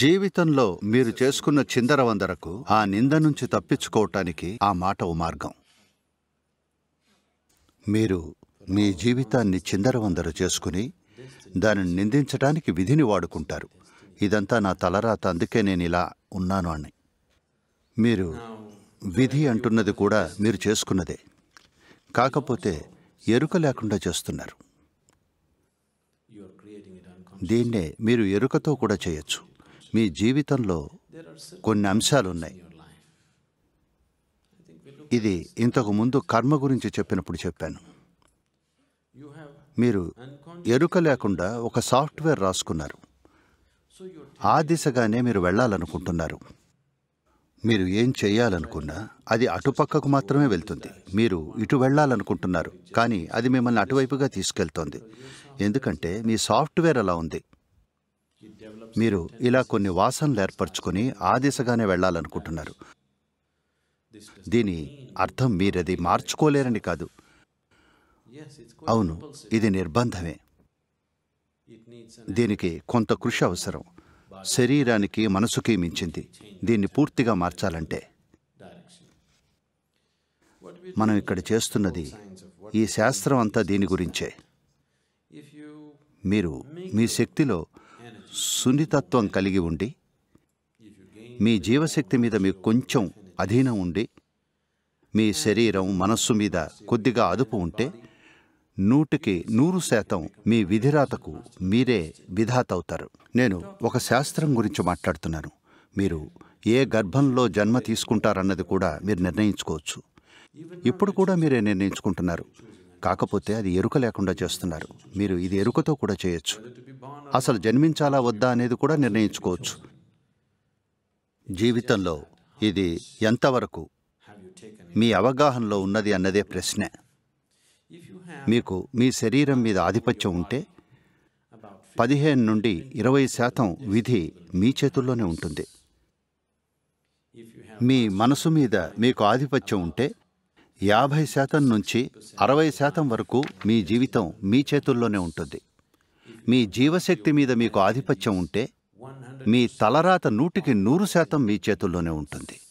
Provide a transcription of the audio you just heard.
జీవితంలో మీరు చేసుకున్న చిందరవందరకు ఆ నింద నుంచి తప్పించుకోవటానికి ఆ మాట ఓ మార్గం మీరు మీ జీవితాన్ని చిందరవందర చేసుకుని దానిని నిందించడానికి విధిని వాడుకుంటారు ఇదంతా నా తలరాత అందుకే నేను ఇలా ఉన్నాను అని మీరు విధి అంటున్నది కూడా మీరు చేసుకున్నదే కాకపోతే ఎరుక లేకుండా చేస్తున్నారు దీన్నే మీరు ఎరుకతో కూడా చేయొచ్చు మీ జీవితంలో కొన్ని అంశాలు ఉన్నాయి ఇది ఇంతకు ముందు కర్మ గురించి చెప్పినప్పుడు చెప్పాను మీరు ఎరుక లేకుండా ఒక సాఫ్ట్వేర్ రాసుకున్నారు ఆ దిశగానే మీరు వెళ్ళాలనుకుంటున్నారు మీరు ఏం చేయాలనుకున్నా అది అటుపక్కకు మాత్రమే వెళ్తుంది మీరు ఇటు వెళ్ళాలనుకుంటున్నారు కానీ అది మిమ్మల్ని అటువైపుగా తీసుకెళ్తోంది ఎందుకంటే మీ సాఫ్ట్వేర్ అలా ఉంది మీరు ఇలా కొన్ని వాసనలు ఏర్పరచుకొని ఆ దిశగానే వెళ్ళాలనుకుంటున్నారు దీని అర్థం మీరది మార్చుకోలేరని కాదు అవును ఇది నిర్బంధమే దీనికి కొంత కృషి అవసరం శరీరానికి మనసుకి మించింది దీన్ని పూర్తిగా మార్చాలంటే మనం ఇక్కడ చేస్తున్నది ఈ శాస్త్రం అంతా దీని గురించే మీరు మీ శక్తిలో సున్నితత్వం కలిగి ఉండి మీ జీవశక్తి మీద మీకు కొంచెం అధీనం ఉండి మీ శరీరం మనస్సు మీద కొద్దిగా అదుపు ఉంటే నూటికి నూరు శాతం మీ విధిరాతకు మీరే విధాత అవుతారు నేను ఒక శాస్త్రం గురించి మాట్లాడుతున్నాను మీరు ఏ గర్భంలో జన్మ తీసుకుంటారన్నది కూడా మీరు నిర్ణయించుకోవచ్చు ఇప్పుడు కూడా మీరే నిర్ణయించుకుంటున్నారు కాకపోతే అది ఎరుక లేకుండా చేస్తున్నారు మీరు ఇది ఎరుకతో కూడా చేయొచ్చు అసలు జన్మించాలా వద్దా అనేది కూడా నిర్ణయించుకోవచ్చు జీవితంలో ఇది ఎంతవరకు మీ అవగాహనలో ఉన్నది అన్నదే ప్రశ్న మీకు మీ శరీరం మీద ఆధిపత్యం ఉంటే పదిహేను నుండి ఇరవై శాతం విధి మీ చేతుల్లోనే ఉంటుంది మీ మనసు మీద మీకు ఆధిపత్యం ఉంటే యాభై శాతం నుంచి అరవై శాతం వరకు మీ జీవితం మీ చేతుల్లోనే ఉంటుంది మీ జీవశక్తి మీద మీకు ఆధిపత్యం ఉంటే మీ తలరాత నూటికి నూరు శాతం మీ చేతుల్లోనే ఉంటుంది